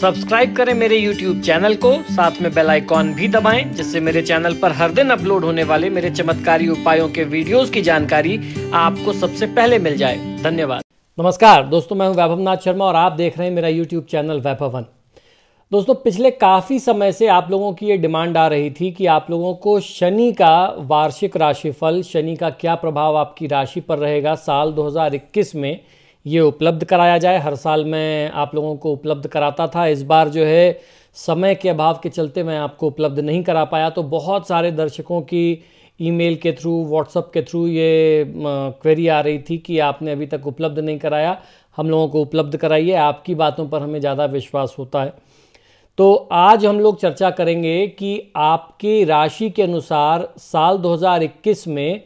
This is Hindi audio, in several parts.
सब्सक्राइब करें मेरे यूट्यूब चैनल को साथ में बेल आइकॉन भी दबाएं जिससे मेरे चैनल पर हर दिन अपलोड होने वाले मेरे चमत्कारी उपायों के वीडियोस की जानकारी आपको सबसे पहले मिल जाए धन्यवाद नमस्कार दोस्तों मैं हूं वैभव नाथ शर्मा और आप देख रहे हैं मेरा यूट्यूब चैनल वैभवन दोस्तों पिछले काफ़ी समय से आप लोगों की ये डिमांड आ रही थी कि आप लोगों को शनि का वार्षिक राशिफल शनि का क्या प्रभाव आपकी राशि पर रहेगा साल दो में ये उपलब्ध कराया जाए हर साल मैं आप लोगों को उपलब्ध कराता था इस बार जो है समय के अभाव के चलते मैं आपको उपलब्ध नहीं करा पाया तो बहुत सारे दर्शकों की ईमेल के थ्रू व्हाट्सअप के थ्रू ये क्वेरी आ रही थी कि आपने अभी तक उपलब्ध नहीं कराया हम लोगों को उपलब्ध कराइए आपकी बातों पर हमें ज़्यादा विश्वास होता है तो आज हम लोग चर्चा करेंगे कि आपकी राशि के अनुसार साल 2021 में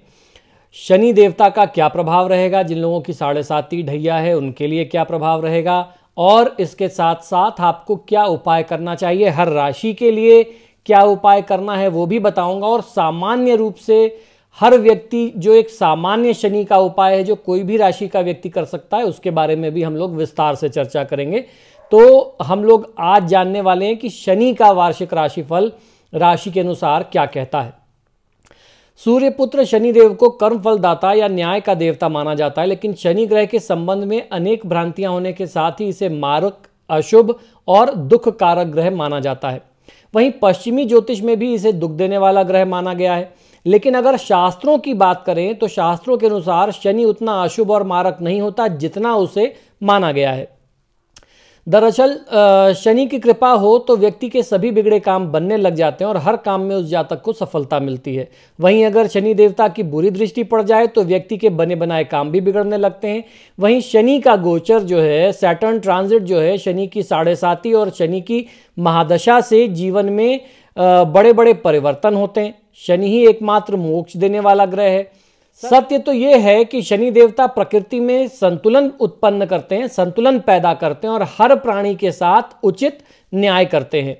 शनि देवता का क्या प्रभाव रहेगा जिन लोगों की साढ़े साती ढैया है उनके लिए क्या प्रभाव रहेगा और इसके साथ साथ आपको क्या उपाय करना चाहिए हर राशि के लिए क्या उपाय करना है वो भी बताऊंगा और सामान्य रूप से हर व्यक्ति जो एक सामान्य शनि का उपाय है जो कोई भी राशि का व्यक्ति कर सकता है उसके बारे में भी हम लोग विस्तार से चर्चा करेंगे तो हम लोग आज जानने वाले हैं कि शनि का वार्षिक राशिफल राशि के अनुसार क्या कहता है सूर्यपुत्र शनिदेव को कर्म फलदाता या न्याय का देवता माना जाता है लेकिन शनि ग्रह के संबंध में अनेक भ्रांतियां होने के साथ ही इसे मारक अशुभ और दुख कारक ग्रह माना जाता है वहीं पश्चिमी ज्योतिष में भी इसे दुख देने वाला ग्रह माना गया है लेकिन अगर शास्त्रों की बात करें तो शास्त्रों के अनुसार शनि उतना अशुभ और मारक नहीं होता जितना उसे माना गया है दरअसल शनि की कृपा हो तो व्यक्ति के सभी बिगड़े काम बनने लग जाते हैं और हर काम में उस जातक को सफलता मिलती है वहीं अगर शनि देवता की बुरी दृष्टि पड़ जाए तो व्यक्ति के बने बनाए काम भी बिगड़ने लगते हैं वहीं शनि का गोचर जो है सैटर्न ट्रांजिट जो है शनि की साढ़े साथी और शनि की महादशा से जीवन में बड़े बड़े परिवर्तन होते हैं शनि ही एकमात्र मोक्ष देने वाला ग्रह है सत्य तो ये है कि शनि देवता प्रकृति में संतुलन उत्पन्न करते हैं संतुलन पैदा करते हैं और हर प्राणी के साथ उचित न्याय करते हैं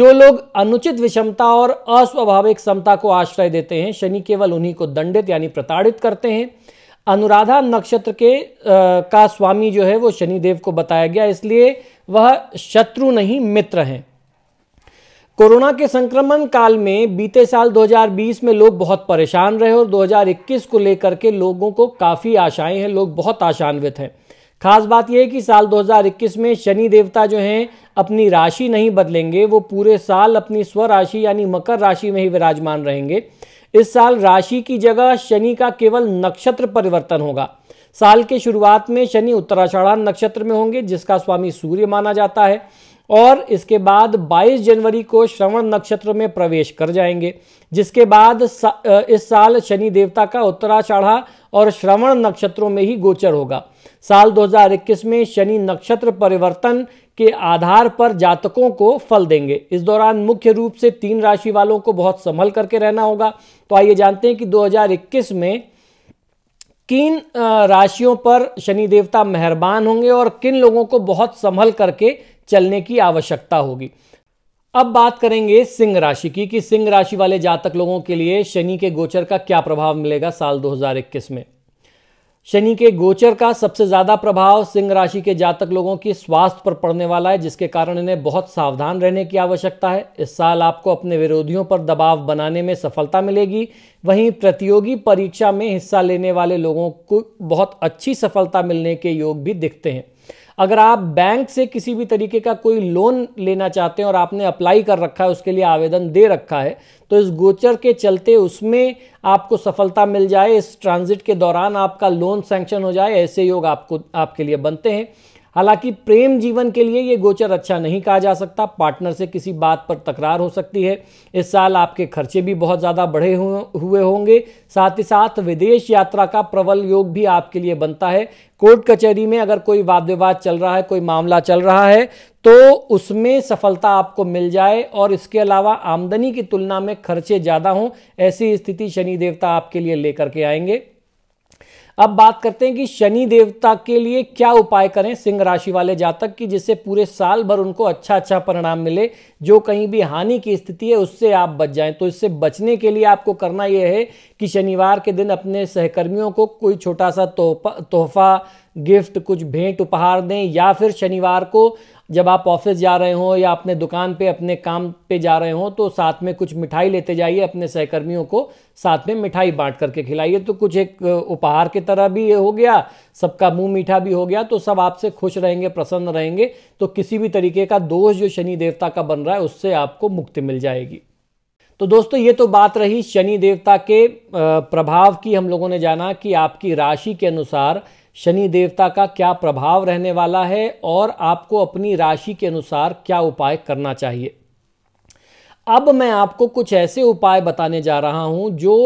जो लोग अनुचित विषमता और अस्वाभाविक समता को आश्रय देते हैं शनि केवल उन्हीं को दंडित यानी प्रताड़ित करते हैं अनुराधा नक्षत्र के आ, का स्वामी जो है वो शनिदेव को बताया गया इसलिए वह शत्रु नहीं मित्र हैं कोरोना के संक्रमण काल में बीते साल 2020 में लोग बहुत परेशान रहे और 2021 को लेकर के लोगों को काफ़ी आशाएं हैं लोग बहुत आशान्वित हैं खास बात यह है कि साल 2021 में शनि देवता जो हैं अपनी राशि नहीं बदलेंगे वो पूरे साल अपनी स्व राशि यानी मकर राशि में ही विराजमान रहेंगे इस साल राशि की जगह शनि का केवल नक्षत्र परिवर्तन होगा साल के शुरुआत में शनि उत्तराषाढ़ा नक्षत्र में होंगे जिसका स्वामी सूर्य माना जाता है और इसके बाद 22 जनवरी को श्रवण नक्षत्र में प्रवेश कर जाएंगे जिसके बाद सा, इस साल शनि देवता का चढ़ा और श्रवण नक्षत्रों में ही गोचर होगा साल 2021 में शनि नक्षत्र परिवर्तन के आधार पर जातकों को फल देंगे इस दौरान मुख्य रूप से तीन राशि वालों को बहुत संभल करके रहना होगा तो आइए जानते हैं कि 2021 में किन राशियों पर शनि देवता मेहरबान होंगे और किन लोगों को बहुत संभल करके चलने की आवश्यकता होगी अब बात करेंगे सिंह राशि की कि सिंह राशि वाले जातक लोगों के लिए शनि के गोचर का क्या प्रभाव मिलेगा साल 2021 में शनि के गोचर का सबसे ज़्यादा प्रभाव सिंह राशि के जातक लोगों की स्वास्थ्य पर पड़ने वाला है जिसके कारण इन्हें बहुत सावधान रहने की आवश्यकता है इस साल आपको अपने विरोधियों पर दबाव बनाने में सफलता मिलेगी वहीं प्रतियोगी परीक्षा में हिस्सा लेने वाले लोगों को बहुत अच्छी सफलता मिलने के योग भी दिखते हैं अगर आप बैंक से किसी भी तरीके का कोई लोन लेना चाहते हैं और आपने अप्लाई कर रखा है उसके लिए आवेदन दे रखा है तो इस गोचर के चलते उसमें आपको सफलता मिल जाए इस ट्रांजिट के दौरान आपका लोन सैंक्शन हो जाए ऐसे योग आपको आपके लिए बनते हैं हालांकि प्रेम जीवन के लिए ये गोचर अच्छा नहीं कहा जा सकता पार्टनर से किसी बात पर तकरार हो सकती है इस साल आपके खर्चे भी बहुत ज़्यादा बढ़े हुए होंगे साथ ही साथ विदेश यात्रा का प्रबल योग भी आपके लिए बनता है कोर्ट कचहरी में अगर कोई वाद विवाद चल रहा है कोई मामला चल रहा है तो उसमें सफलता आपको मिल जाए और इसके अलावा आमदनी की तुलना में खर्चे ज़्यादा हों ऐसी स्थिति शनि देवता आपके लिए लेकर के आएंगे अब बात करते हैं कि शनि देवता के लिए क्या उपाय करें सिंह राशि वाले जातक की जिससे पूरे साल भर उनको अच्छा अच्छा परिणाम मिले जो कहीं भी हानि की स्थिति है उससे आप बच जाएं तो इससे बचने के लिए आपको करना यह है कि शनिवार के दिन अपने सहकर्मियों को कोई छोटा सा तोहफा गिफ्ट कुछ भेंट उपहार दें या फिर शनिवार को जब आप ऑफिस जा रहे हों या अपने दुकान पे अपने काम पे जा रहे हों तो साथ में कुछ मिठाई लेते जाइए अपने सहकर्मियों को साथ में मिठाई बांट करके खिलाइए तो कुछ एक उपहार की तरह भी ये हो गया सबका मुंह मीठा भी हो गया तो सब आपसे खुश रहेंगे प्रसन्न रहेंगे तो किसी भी तरीके का दोष जो शनि देवता का बन रहा है उससे आपको मुक्ति मिल जाएगी तो दोस्तों ये तो बात रही शनि देवता के प्रभाव की हम लोगों ने जाना कि आपकी राशि के अनुसार शनि देवता का क्या प्रभाव रहने वाला है और आपको अपनी राशि के अनुसार क्या उपाय करना चाहिए अब मैं आपको कुछ ऐसे उपाय बताने जा रहा हूं जो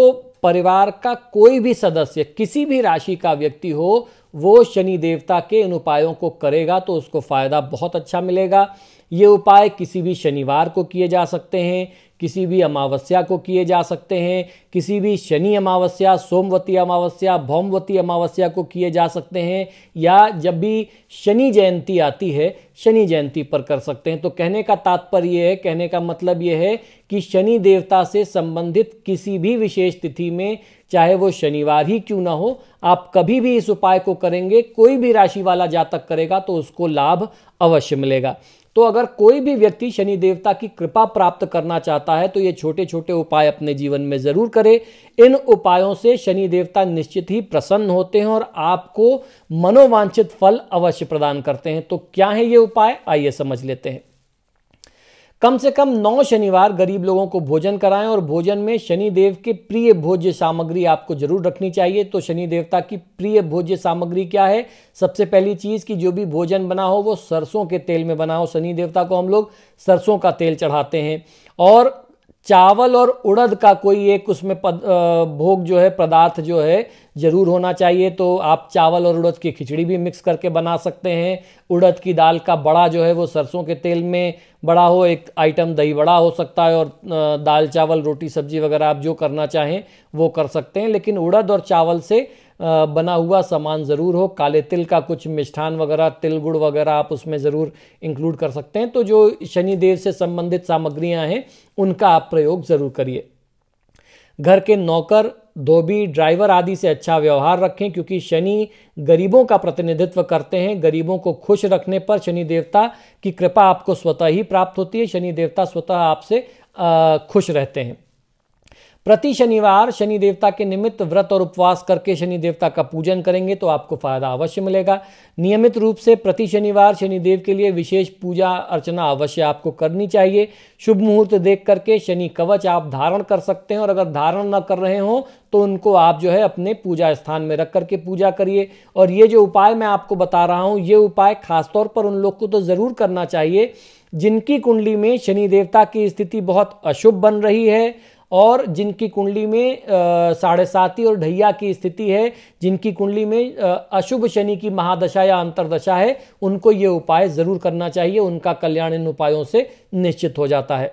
परिवार का कोई भी सदस्य किसी भी राशि का व्यक्ति हो वो शनि देवता के इन उपायों को करेगा तो उसको फ़ायदा बहुत अच्छा मिलेगा ये उपाय किसी भी शनिवार को किए जा सकते हैं किसी भी अमावस्या को किए जा सकते हैं किसी भी शनि अमावस्या सोमवती अमावस्या भौमवती अमावस्या को किए जा सकते हैं या जब भी शनि जयंती आती है शनि जयंती पर कर सकते हैं तो कहने का तात्पर्य यह है कहने का मतलब यह है कि शनि देवता से संबंधित किसी भी विशेष तिथि में चाहे वो शनिवार ही क्यों ना हो आप कभी भी इस उपाय को करेंगे कोई भी राशि वाला जातक करेगा तो उसको लाभ अवश्य मिलेगा तो अगर कोई भी व्यक्ति शनि देवता की कृपा प्राप्त करना चाहता है तो ये छोटे छोटे उपाय अपने जीवन में ज़रूर करें इन उपायों से शनि देवता निश्चित ही प्रसन्न होते हैं और आपको मनोवांछित फल अवश्य प्रदान करते हैं तो क्या है ये उपाय आइए समझ लेते हैं कम से कम नौ शनिवार गरीब लोगों को भोजन कराएं और भोजन में शनि देव के प्रिय भोज्य सामग्री आपको जरूर रखनी चाहिए तो शनि देवता की प्रिय भोज्य सामग्री क्या है सबसे पहली चीज़ कि जो भी भोजन बना हो वो सरसों के तेल में बना हो शनि देवता को हम लोग सरसों का तेल चढ़ाते हैं और चावल और उड़द का कोई एक उसमें पद भोग जो है पदार्थ जो है ज़रूर होना चाहिए तो आप चावल और उड़द की खिचड़ी भी मिक्स करके बना सकते हैं उड़द की दाल का बड़ा जो है वो सरसों के तेल में बड़ा हो एक आइटम दही बड़ा हो सकता है और दाल चावल रोटी सब्जी वगैरह आप जो करना चाहें वो कर सकते हैं लेकिन उड़द और चावल से बना हुआ सामान ज़रूर हो काले तिल का कुछ मिष्ठान वगैरह तिल गुड़ वगैरह आप उसमें ज़रूर इंक्लूड कर सकते हैं तो जो शनिदेव से संबंधित सामग्रियां हैं उनका आप प्रयोग ज़रूर करिए घर के नौकर धोबी ड्राइवर आदि से अच्छा व्यवहार रखें क्योंकि शनि गरीबों का प्रतिनिधित्व करते हैं गरीबों को खुश रखने पर शनि देवता की कृपा आपको स्वतः ही प्राप्त होती है शनि देवता स्वतः आपसे खुश रहते हैं प्रति शनिवार शनि देवता के निमित्त व्रत और उपवास करके शनि देवता का पूजन करेंगे तो आपको फायदा अवश्य मिलेगा नियमित रूप से प्रति शनिवार शनिदेव के लिए विशेष पूजा अर्चना अवश्य आपको करनी चाहिए शुभ मुहूर्त देख करके शनि कवच आप धारण कर सकते हैं और अगर धारण न कर रहे हों तो उनको आप जो है अपने पूजा स्थान में रख करके पूजा करिए और ये जो उपाय मैं आपको बता रहा हूँ ये उपाय खासतौर पर उन लोग को तो ज़रूर करना चाहिए जिनकी कुंडली में शनि देवता की स्थिति बहुत अशुभ बन रही है और जिनकी कुंडली में साढ़े साती और ढैया की स्थिति है जिनकी कुंडली में अशुभ शनि की महादशा या अंतरदशा है उनको ये उपाय ज़रूर करना चाहिए उनका कल्याण इन उपायों से निश्चित हो जाता है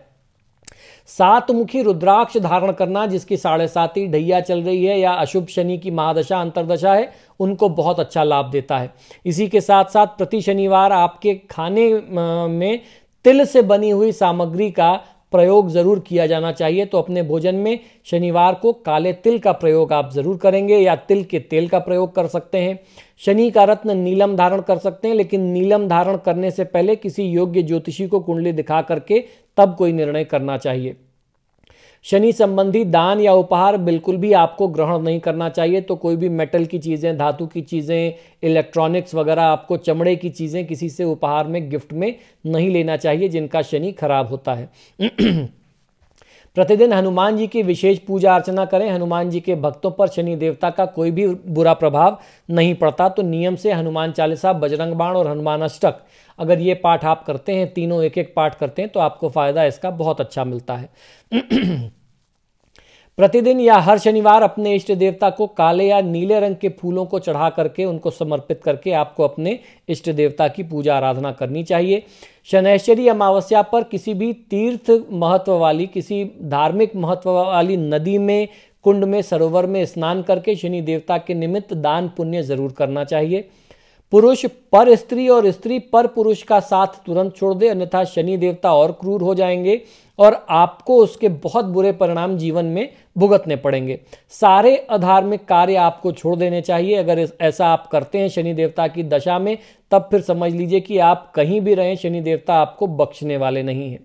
सात मुखी रुद्राक्ष धारण करना जिसकी साढ़े साती ढैया चल रही है या अशुभ शनि की महादशा अंतरदशा है उनको बहुत अच्छा लाभ देता है इसी के साथ साथ प्रति शनिवार आपके खाने में तिल से बनी हुई सामग्री का प्रयोग ज़रूर किया जाना चाहिए तो अपने भोजन में शनिवार को काले तिल का प्रयोग आप ज़रूर करेंगे या तिल के तेल का प्रयोग कर सकते हैं शनि का रत्न नीलम धारण कर सकते हैं लेकिन नीलम धारण करने से पहले किसी योग्य ज्योतिषी को कुंडली दिखा करके तब कोई निर्णय करना चाहिए शनि संबंधी दान या उपहार बिल्कुल भी आपको ग्रहण नहीं करना चाहिए तो कोई भी मेटल की चीज़ें धातु की चीज़ें इलेक्ट्रॉनिक्स वगैरह आपको चमड़े की चीज़ें किसी से उपहार में गिफ्ट में नहीं लेना चाहिए जिनका शनि खराब होता है प्रतिदिन हनुमान जी की विशेष पूजा अर्चना करें हनुमान जी के भक्तों पर शनि देवता का कोई भी बुरा प्रभाव नहीं पड़ता तो नियम से हनुमान चालीसा बजरंग बाण और हनुमान अष्टक अगर ये पाठ आप करते हैं तीनों एक एक पाठ करते हैं तो आपको फ़ायदा इसका बहुत अच्छा मिलता है प्रतिदिन या हर शनिवार अपने इष्ट देवता को काले या नीले रंग के फूलों को चढ़ा करके उनको समर्पित करके आपको अपने इष्ट देवता की पूजा आराधना करनी चाहिए शनैश्वरी अमावस्या पर किसी भी तीर्थ महत्व वाली किसी धार्मिक महत्व वाली नदी में कुंड में सरोवर में स्नान करके शनि देवता के निमित्त दान पुण्य जरूर करना चाहिए पुरुष पर स्त्री और स्त्री पर पुरुष का साथ तुरंत छोड़ दे अन्यथा शनि देवता और क्रूर हो जाएंगे और आपको उसके बहुत बुरे परिणाम जीवन में भुगतने पड़ेंगे सारे अधार्मिक कार्य आपको छोड़ देने चाहिए अगर ऐसा आप करते हैं शनि देवता की दशा में तब फिर समझ लीजिए कि आप कहीं भी रहें शनि देवता आपको बख्शने वाले नहीं हैं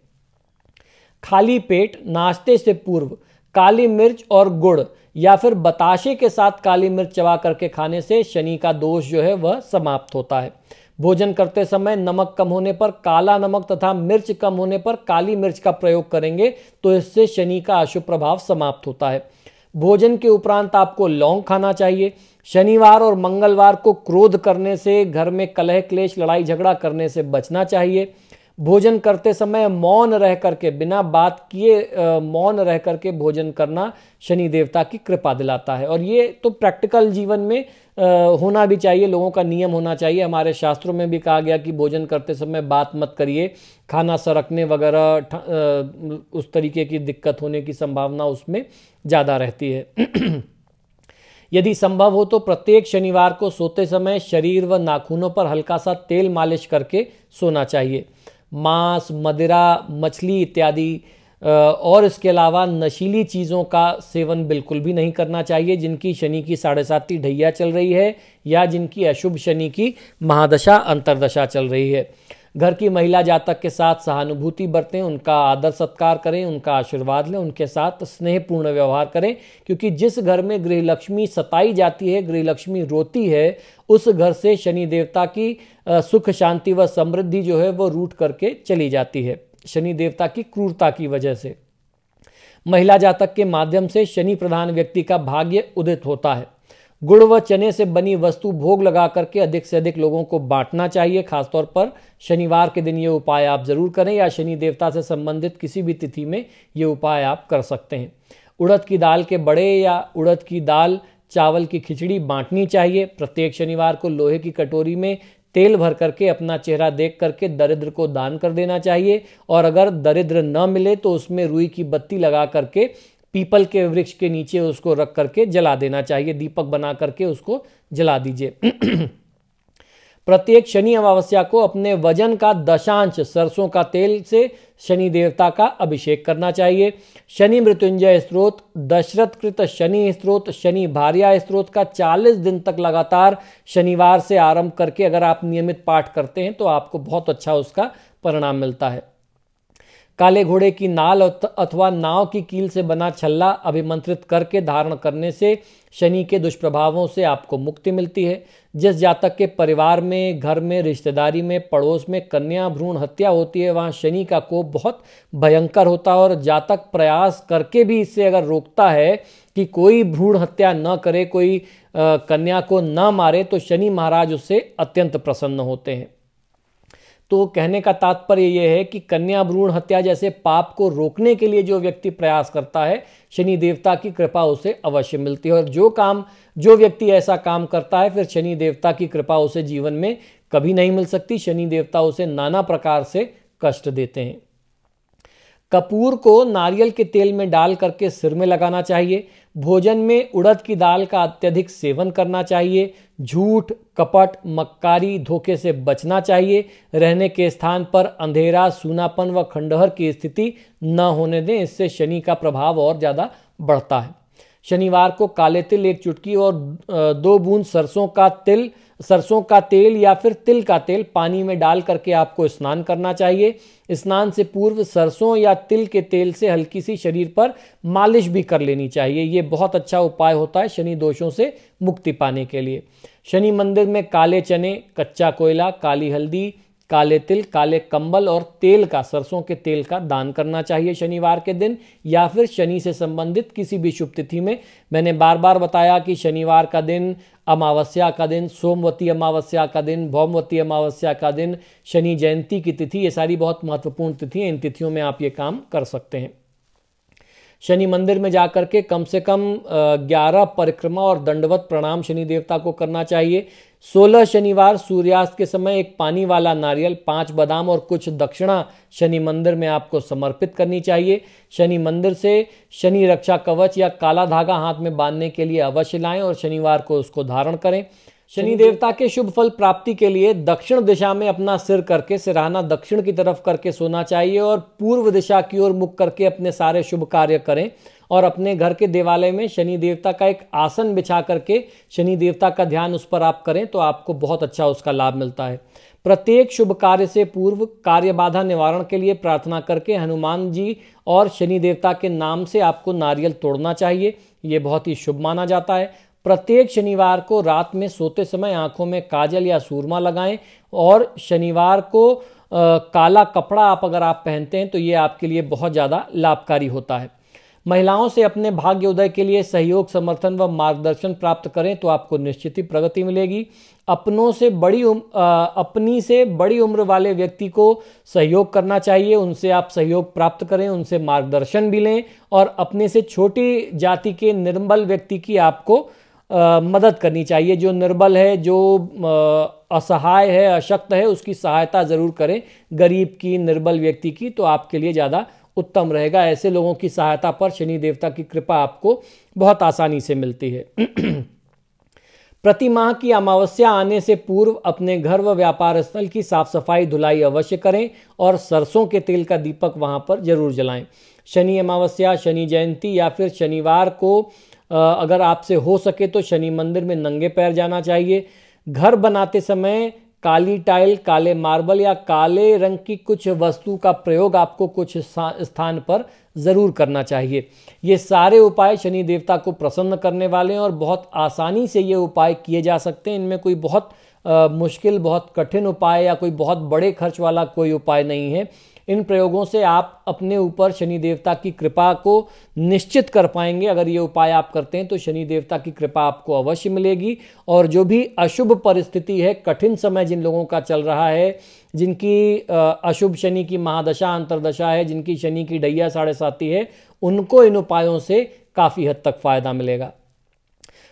खाली पेट नाश्ते से पूर्व काली मिर्च और गुड़ या फिर बताशे के साथ काली मिर्च चबा करके खाने से शनि का दोष जो है वह समाप्त होता है भोजन करते समय नमक कम होने पर काला नमक तथा मिर्च कम होने पर काली मिर्च का प्रयोग करेंगे तो इससे शनि का अशुभ प्रभाव समाप्त होता है भोजन के उपरांत आपको लौंग खाना चाहिए शनिवार और मंगलवार को क्रोध करने से घर में कलह क्लेश लड़ाई झगड़ा करने से बचना चाहिए भोजन करते समय मौन रह करके बिना बात किए मौन रह करके भोजन करना शनि देवता की कृपा दिलाता है और ये तो प्रैक्टिकल जीवन में होना भी चाहिए लोगों का नियम होना चाहिए हमारे शास्त्रों में भी कहा गया कि भोजन करते समय बात मत करिए खाना सरकने वगैरह उस तरीके की दिक्कत होने की संभावना उसमें ज़्यादा रहती है यदि संभव हो तो प्रत्येक शनिवार को सोते समय शरीर व नाखूनों पर हल्का सा तेल मालिश करके सोना चाहिए मांस मदिरा मछली इत्यादि और इसके अलावा नशीली चीज़ों का सेवन बिल्कुल भी नहीं करना चाहिए जिनकी शनि की साढ़े साती ढैया चल रही है या जिनकी अशुभ शनि की महादशा अंतरदशा चल रही है घर की महिला जातक के साथ सहानुभूति बरतें उनका आदर सत्कार करें उनका आशीर्वाद लें उनके साथ स्नेहपूर्ण व्यवहार करें क्योंकि जिस घर में गृहलक्ष्मी सताई जाती है गृहलक्ष्मी रोती है उस घर से शनि देवता की सुख शांति व समृद्धि जो है वो रूट करके चली जाती है शनि देवता की क्रूरता की वजह से महिला जातक के माध्यम से शनि प्रधान व्यक्ति का भाग्य उदित होता है गुड़ व चने से बनी वस्तु भोग लगा करके अधिक से अधिक लोगों को बांटना चाहिए खासतौर पर शनिवार के दिन ये उपाय आप जरूर करें या शनि देवता से संबंधित किसी भी तिथि में ये उपाय आप कर सकते हैं उड़द की दाल के बड़े या उड़द की दाल चावल की खिचड़ी बांटनी चाहिए प्रत्येक शनिवार को लोहे की कटोरी में तेल भर करके अपना चेहरा देख करके दरिद्र को दान कर देना चाहिए और अगर दरिद्र न मिले तो उसमें रुई की बत्ती लगा करके पीपल के वृक्ष के नीचे उसको रख करके जला देना चाहिए दीपक बना करके उसको जला दीजिए प्रत्येक शनि अमावस्या को अपने वजन का दशांश सरसों का तेल से शनि देवता का अभिषेक करना चाहिए शनि मृत्युंजय स्त्रोत दशरथ कृत शनि स्त्रोत शनि भार्या स्त्रोत का 40 दिन तक लगातार शनिवार से आरंभ करके अगर आप नियमित पाठ करते हैं तो आपको बहुत अच्छा उसका परिणाम मिलता है काले घोड़े की नाल अथवा नाव की कील से बना छल्ला अभिमंत्रित करके धारण करने से शनि के दुष्प्रभावों से आपको मुक्ति मिलती है जिस जातक के परिवार में घर में रिश्तेदारी में पड़ोस में कन्या भ्रूण हत्या होती है वहाँ शनि का कोप बहुत भयंकर होता है और जातक प्रयास करके भी इससे अगर रोकता है कि कोई भ्रूण हत्या न करे कोई कन्या को न मारे तो शनि महाराज उससे अत्यंत प्रसन्न होते हैं तो कहने का तात्पर्य यह है कि कन्या भ्रूण हत्या जैसे पाप को रोकने के लिए जो व्यक्ति प्रयास करता है शनि देवता की कृपा उसे अवश्य मिलती है और जो काम जो व्यक्ति ऐसा काम करता है फिर शनि देवता की कृपा उसे जीवन में कभी नहीं मिल सकती शनि देवता उसे नाना प्रकार से कष्ट देते हैं कपूर को नारियल के तेल में डाल करके सिर में लगाना चाहिए भोजन में उड़द की दाल का अत्यधिक सेवन करना चाहिए झूठ कपट मक्कारी धोखे से बचना चाहिए रहने के स्थान पर अंधेरा सूनापन व खंडहर की स्थिति न होने दें इससे शनि का प्रभाव और ज़्यादा बढ़ता है शनिवार को काले तिल एक चुटकी और दो बूंद सरसों का तिल सरसों का तेल या फिर तिल का तेल पानी में डाल करके आपको स्नान करना चाहिए स्नान से पूर्व सरसों या तिल के तेल से हल्की सी शरीर पर मालिश भी कर लेनी चाहिए ये बहुत अच्छा उपाय होता है शनि दोषों से मुक्ति पाने के लिए शनि मंदिर में काले चने कच्चा कोयला काली हल्दी काले तिल काले कंबल और तेल का सरसों के तेल का दान करना चाहिए शनिवार के दिन या फिर शनि से संबंधित किसी भी शुभ तिथि में मैंने बार बार बताया कि शनिवार का दिन अमावस्या का दिन सोमवती अमावस्या का दिन भौमवती अमावस्या का दिन शनि जयंती की तिथि ये सारी बहुत महत्वपूर्ण तिथि इन तिथियों में आप ये काम कर सकते हैं शनि मंदिर में जाकर के कम से कम ग्यारह परिक्रमा और दंडवत प्रणाम शनि देवता को करना चाहिए सोलह शनिवार सूर्यास्त के समय एक पानी वाला नारियल पांच बादाम और कुछ दक्षिणा शनि मंदिर में आपको समर्पित करनी चाहिए शनि मंदिर से शनि रक्षा कवच या काला धागा हाथ में बांधने के लिए अवश्य लाएं और शनिवार को उसको धारण करें शनि देवता के शुभ फल प्राप्ति के लिए दक्षिण दिशा में अपना सिर करके सिराना दक्षिण की तरफ करके सोना चाहिए और पूर्व दिशा की ओर मुख करके अपने सारे शुभ कार्य करें और अपने घर के देवालय में शनि देवता का एक आसन बिछा करके शनि देवता का ध्यान उस पर आप करें तो आपको बहुत अच्छा उसका लाभ मिलता है प्रत्येक शुभ कार्य से पूर्व कार्य बाधा निवारण के लिए प्रार्थना करके हनुमान जी और शनि देवता के नाम से आपको नारियल तोड़ना चाहिए ये बहुत ही शुभ माना जाता है प्रत्येक शनिवार को रात में सोते समय आंखों में काजल या सूरमा लगाएं और शनिवार को आ, काला कपड़ा आप अगर आप पहनते हैं तो ये आपके लिए बहुत ज़्यादा लाभकारी होता है महिलाओं से अपने भाग्य उदय के लिए सहयोग समर्थन व मार्गदर्शन प्राप्त करें तो आपको निश्चित ही प्रगति मिलेगी अपनों से बड़ी उम, आ, अपनी से बड़ी उम्र वाले व्यक्ति को सहयोग करना चाहिए उनसे आप सहयोग प्राप्त करें उनसे मार्गदर्शन भी लें और अपने से छोटी जाति के निर्मल व्यक्ति की आपको आ, मदद करनी चाहिए जो निर्बल है जो आ, असहाय है अशक्त है उसकी सहायता ज़रूर करें गरीब की निर्बल व्यक्ति की तो आपके लिए ज़्यादा उत्तम रहेगा ऐसे लोगों की सहायता पर शनि देवता की कृपा आपको बहुत आसानी से मिलती है प्रतिमाह की अमावस्या आने से पूर्व अपने घर व व्यापार स्थल की साफ सफाई धुलाई अवश्य करें और सरसों के तेल का दीपक वहां पर जरूर जलाएं शनि अमावस्या शनि जयंती या फिर शनिवार को अगर आपसे हो सके तो शनि मंदिर में नंगे पैर जाना चाहिए घर बनाते समय काली टाइल काले मार्बल या काले रंग की कुछ वस्तु का प्रयोग आपको कुछ स्थान पर ज़रूर करना चाहिए ये सारे उपाय शनि देवता को प्रसन्न करने वाले हैं और बहुत आसानी से ये उपाय किए जा सकते हैं इनमें कोई बहुत आ, मुश्किल बहुत कठिन उपाय या कोई बहुत बड़े खर्च वाला कोई उपाय नहीं है इन प्रयोगों से आप अपने ऊपर शनि देवता की कृपा को निश्चित कर पाएंगे अगर ये उपाय आप करते हैं तो शनि देवता की कृपा आपको अवश्य मिलेगी और जो भी अशुभ परिस्थिति है कठिन समय जिन लोगों का चल रहा है जिनकी अशुभ शनि की महादशा अंतरदशा है जिनकी शनि की डैया साढ़े साथी है उनको इन उपायों से काफ़ी हद तक फ़ायदा मिलेगा